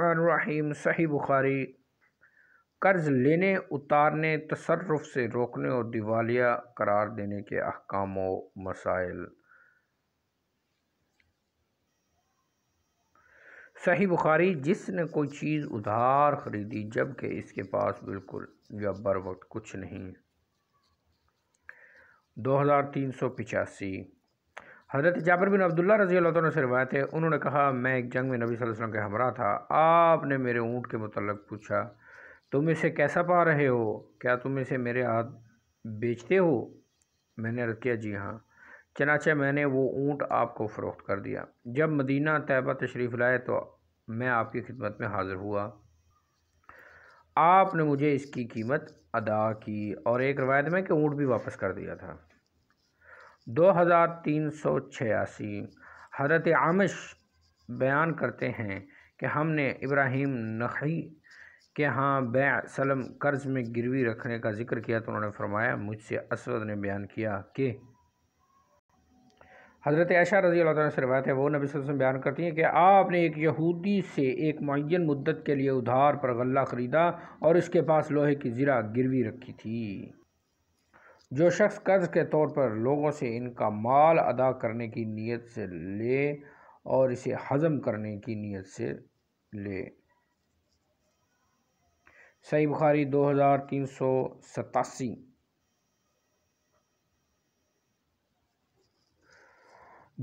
रहीम सही बुखारी कर्ज लेने उतारने तसरफ से रोकने और दिवालिया करार देने के अहकाम व मसाइल सही बुखारी जिसने कोई चीज़ उधार खरीदी जबकि इसके पास बिल्कुल या बर वक्त कुछ नहीं दो हज़ार तीन सौ पिचासी हज़रत जाबर बिन अब्दुल्ला रजी अल्लाह से रवायत है उन्होंने कहा मैं एक जंग में नबी वसल्लम के हमरा था आपने मेरे ऊँट के मतलब पूछा तुम इसे कैसा पा रहे हो क्या तुम इसे मेरे हाथ बेचते हो मैंने अर्ज किया जी हाँ चनाचे मैंने वो ऊँट आपको फ़रोख्त कर दिया जब मदीना तयबा तशरीफ़ लाए तो मैं आपकी खिदमत में हाज़िर हुआ आपने मुझे इसकी कीमत अदा की और एक रवायत में कि ऊँट भी वापस कर दिया था दो हज़ार तीन सौ छियासी हज़रत आमिश बयान करते हैं कि हमने इब्राहिम नखी के हाँ बै सलम कर्ज़ में गिरवी रखने का जिक्र किया तो उन्होंने फरमाया मुझसे असद ने बयान किया कि हज़रत ऐशा रजी अल्लाह से रवायत है वो नबी वसल्लम बयान करती हैं कि आपने एक यहूदी से एक मुन मुद्दत के लिए उधार पर गला ख़रीदा और इसके पास लोहे की ज़रा गिरवी रखी थी जो शख्स कर्ज के तौर पर लोगों से इनका माल अदा करने की नीयत से ले और इसे हज़म करने की नीयत से ले सही बुखारी दो हज़ार तीन सौ सतासी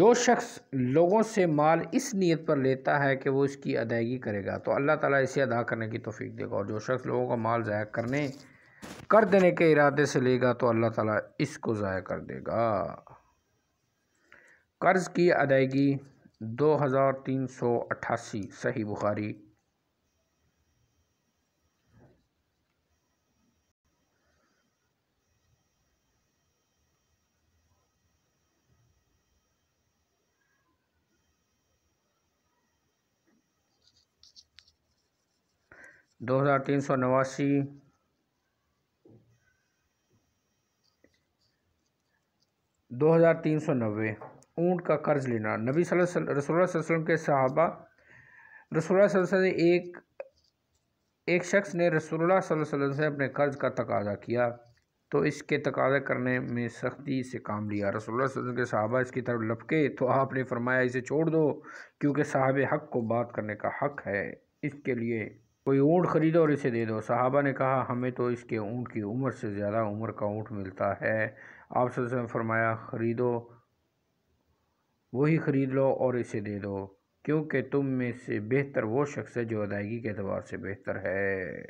जो शख्स लोगों से माल इस नीयत पर लेता है कि वो इसकी अदायगी करेगा तो अल्लाह ताला इसे अदा करने की तोफ़ी देगा और जो शख्स लोगों का माल ज़ाया करने कर देने के इरादे से लेगा तो अल्लाह ताला इसको ज़ाया कर देगा कर्ज़ की अदायगी दो हज़ार तीन सौ अट्ठासी सही बुखारी दो हज़ार तीन सौ नवासी दो हज़ार तीन सौ ऊँट का कर्ज लेना नबी रसोल्ला के सहाबा रसोल्ला ने एक एक शख्स ने रसोल्ला से अपने कर्ज का तकाजा किया तो इसके तकाजा करने में सख्ती से काम लिया रसोल्ला के सहाबा इसकी तरफ लपके तो आपने फरमाया इसे छोड़ दो क्योंकि साहब हक को बात करने का हक है इसके लिए कोई ऊँट ख़रीदो और इसे दे दो साहबा ने कहा हमें तो इसके ऊँट की उम्र से ज़्यादा उम्र का ऊँट मिलता है आप ने फरमाया ख़रीदो वही ख़रीद लो और इसे दे दो क्योंकि तुम में से बेहतर वो शख्स है जो अदायगी के अतबार से बेहतर है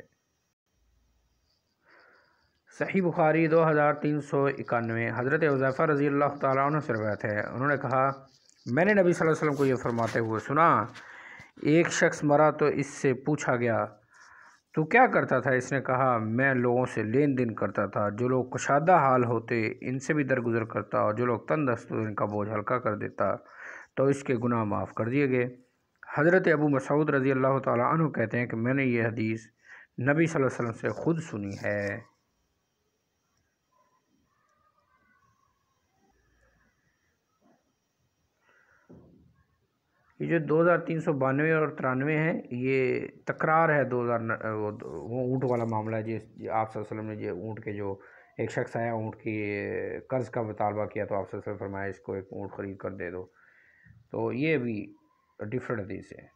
सही बुखारी दो हज़ार तीन सौ इक्यानवे हज़रत उज़ैफ़ा रज़ी अल्लाह तन से रवायत है उन्होंने कहा मैंने नबी वसल्लम को यह फरमाते हुए सुना एक शख्स मरा तो इससे पूछा गया तो क्या करता था इसने कहा मैं लोगों से लेन देन करता था जो लोग कुशादा हाल होते इनसे भी दरगुजर करता और जो लोग तंदस्त होते इनका बोझ हल्का कर देता तो इसके गुनाह माफ़ कर दिए गए हज़रत अबू मसूद रज़ी अल्लाह तु कहते हैं कि मैंने ये हदीस नबी वसल्लम से ख़ुद सुनी है ये जो दो हज़ार तीन सौ बानवे और तिरानवे हैं ये तकरार है दो हज़ार वो ऊँट वाला मामला है जिस आप ने जो ऊँट के जो एक शख्स आया ऊँट की कर्ज़ का मुतालबा किया तो आप फरमाया इसको एक ऊँट ख़रीद कर दे दो तो ये भी डिफरेंट हदीस है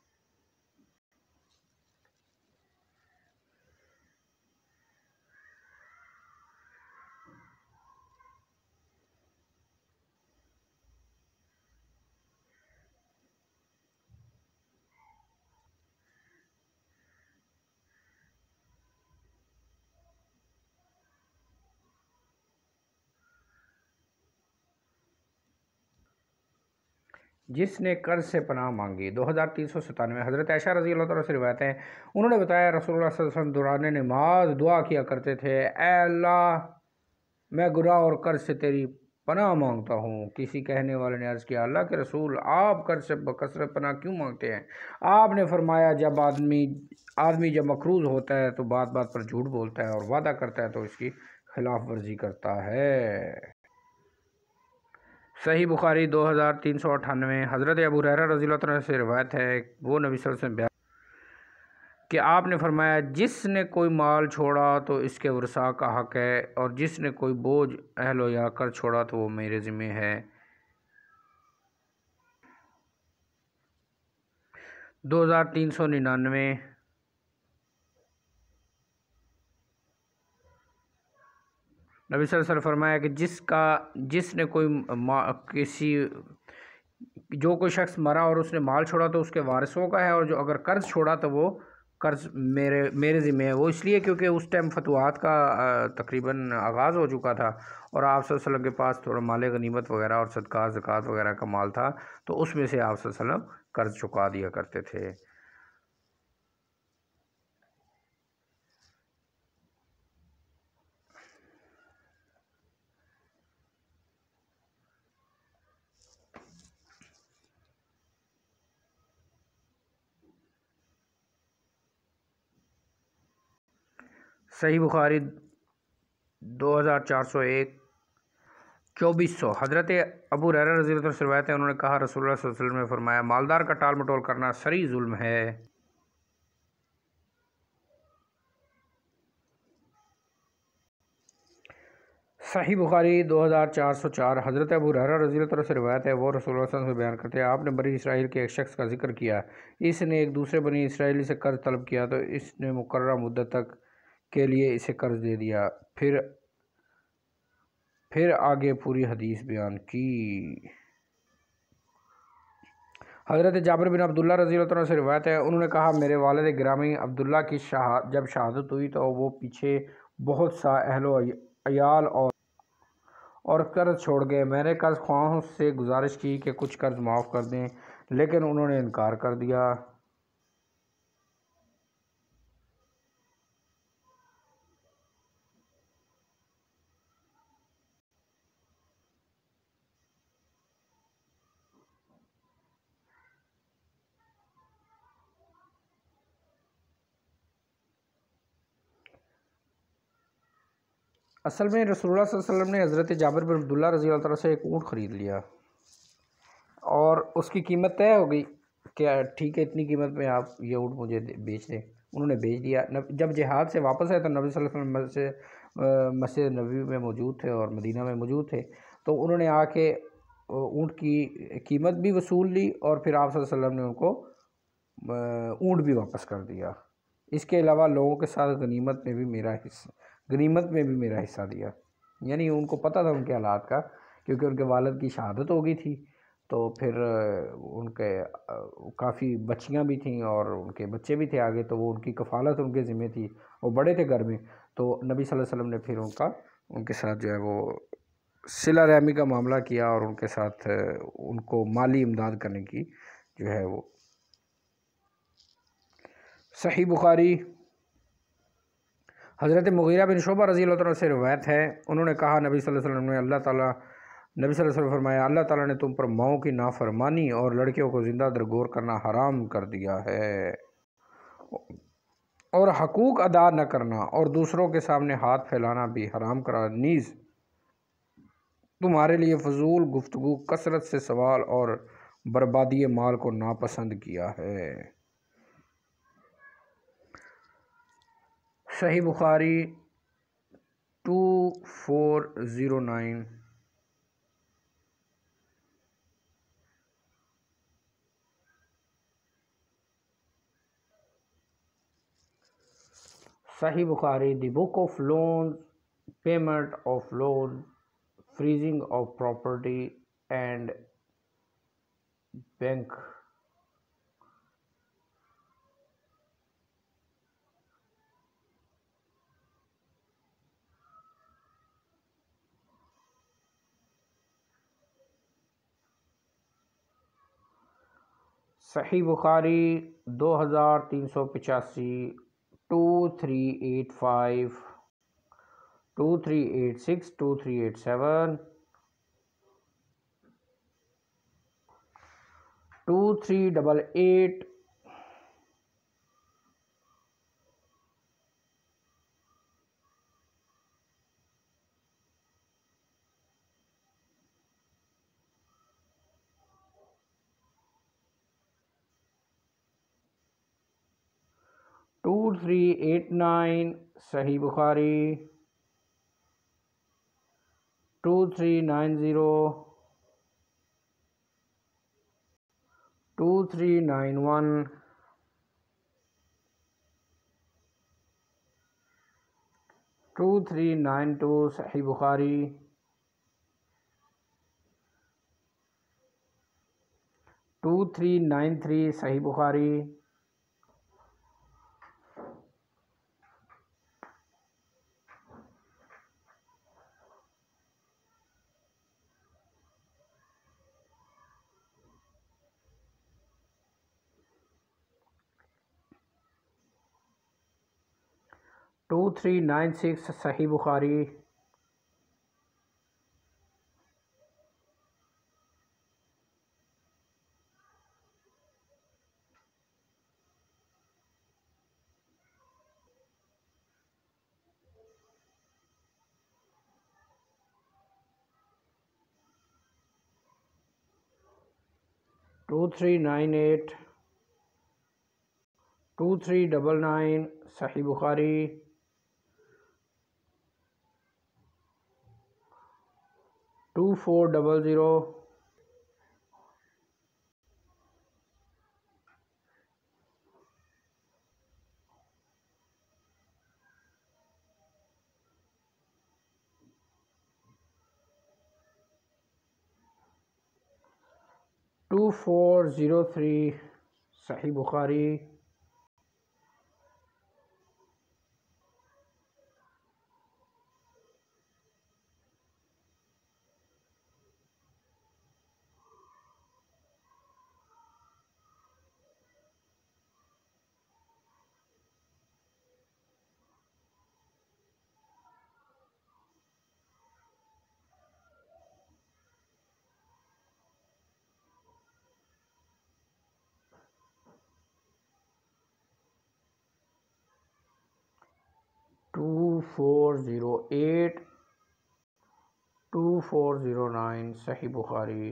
जिसने कर्ज से पनाह मांगी दो हज़ार तीन सौ सतानवे हज़रत ऐशा रजी अल्लाह से रिवायत हैं उन्होंने बताया रसोल्ला दौरान नमाज दुआ किया करते थे अल्लाह मैं गुनाह और कर्ज से तेरी पनाह मांगता हूँ किसी कहने वाले ने अर्ज़ किया अल्लाह के रसूल आप कर्ज से कसरत पनाह क्यों मांगते हैं आपने फरमाया जब आदमी आदमी जब मकरूज होता है तो बात बात पर झूठ बोलता है और वादा करता है तो इसकी खिलाफ वर्जी करता है सही बुखारी दो हज़ार तीन सौ अठानवे हज़रत अबू रहरा रजी से रवायत है वो नबी वसल्लम बयान कि आपने फरमाया जिसने कोई माल छोड़ा तो इसके वसा का हक है और जिसने कोई बोझ अहलो या कर छोड़ा तो वो मेरे ज़िम्मे है दो हज़ार तीन सौ निन्यानवे नबी सर फरमाया कि जिसका जिसने कोई किसी जो कोई शख्स मरा और उसने माल छोड़ा तो उसके वारिसों का है और जो अगर कर्ज़ छोड़ा तो वो कर्ज़ मेरे मेरे ज़िम्मे है वो इसलिए क्योंकि उस टाइम फतवाहत का तकरीबन आगाज़ हो चुका था और आप सल्लम के पास थोड़ा माले गनीमत वगैरह और सदका ज़क़़त वगैरह का माल था तो उसमें से आप वसल्लम कर्ज़ चुका दिया करते थे सही बुखारी दो हज़ार चार सौ एक चौबीस सौ हज़रत अबू रैर रजी रवायत है उन्होंने कहा रसूल वसलम ने फरमाया मालदार का टाल मटोल करना सरी जुल्म है सही बुखारी दो हज़ार चार सौ चार हज़रत अबू रहरा रजी से रवायत है वो रसूल से बयान करते हैं आपने बनी इसराइल के एक शख्स का जिक्र किया इसने एक दूसरे बनी इसराइली से कर्ज तलब किया तो इसने मुकर मुद्दत तक के लिए इसे कर्ज दे दिया फिर फिर आगे पूरी हदीस बयान की हज़रत जाबर बिन अब्दुल्ला रजी से रिवायत है उन्होंने कहा मेरे वालद ग्रामी अब्दुल्ला की शाह जब शहादत हुई तो वो पीछे बहुत सा अहलो अयाल और और कर्ज़ छोड़ गए मैंने कर्ज़ ख्वाहों से गुजारिश की कि कुछ कर्ज़ माफ़ कर दें लेकिन उन्होंने इनकार कर दिया असल में रसूलुल्लाह वसल्लम ने हज़रत जाबिर बिन अब्दुल्ला रजी तला से एक ऊँट ख़रीद लिया और उसकी कीमत तय हो गई क्या ठीक है इतनी कीमत में आप ये ऊँट मुझे बेच दें उन्होंने बेच दिया जब जिहाद से वापस आए तो नबी वसल्लम मस्जिद मस्जिद नबी में मौजूद थे और मदीना में मौजूद थे तो उन्होंने आके ऊँट की कीमत भी वसूल ली और फिर आप वसल्लम ने उनको ऊँट भी वापस कर दिया इसके अलावा लोगों के साथ गनीमत में भी मेरा हिस्सा गनीमत में भी मेरा हिस्सा दिया यानी उनको पता था उनके हालात का क्योंकि उनके वालद की शहादत हो गई थी तो फिर उनके काफ़ी बच्चियां भी थीं और उनके बच्चे भी थे आगे तो वो उनकी कफालत उनके ज़िम्मे थी वो बड़े थे घर में तो नबी सल्लल्लाहु अलैहि वसल्लम ने फिर उनका उनके साथ जो है वो सिला रहमी का मामला किया और उनके साथ उनको माली इमदाद करने की जो है वो सही बुखारी हज़रत मुगीरा बिन शोबा रज़ी तौर से रवायत है उन्होंने कहा नबी सल्लल्लाहु अलैहि वसल्लम ने अल्लाह ताला नबी सल्लल्लाहु अलैहि वसल्लम फरमाया अल्लाह ताला ने तुम पर माओ की नाफरमानी और लड़कियों को ज़िंदा दरगोर करना हराम कर दिया है और हकूक़ अदा न करना और दूसरों के सामने हाथ फैलाना भी हराम करा नीज़ तुम्हारे लिए फजूल गुफ्तु कसरत से सवाल और बर्बादी माल को नापसंद किया है Sahih Bukhari two four zero nine Sahih Bukhari the book of loan payment of loan freezing of property and bank Sahih Bukhari दो हज़ार तीन सौ पचासी two three eight five two three eight six two three eight seven two three double eight two three eight nine Sahih Bukhari two three nine zero two three nine one two three nine two Sahih Bukhari two three nine three Sahih Bukhari two three nine six Sahih Bukhari two three nine eight two three double nine Sahih Bukhari two four double zero two four zero three Sahih Bukhari four zero eight two four zero nine Sahih Bukhari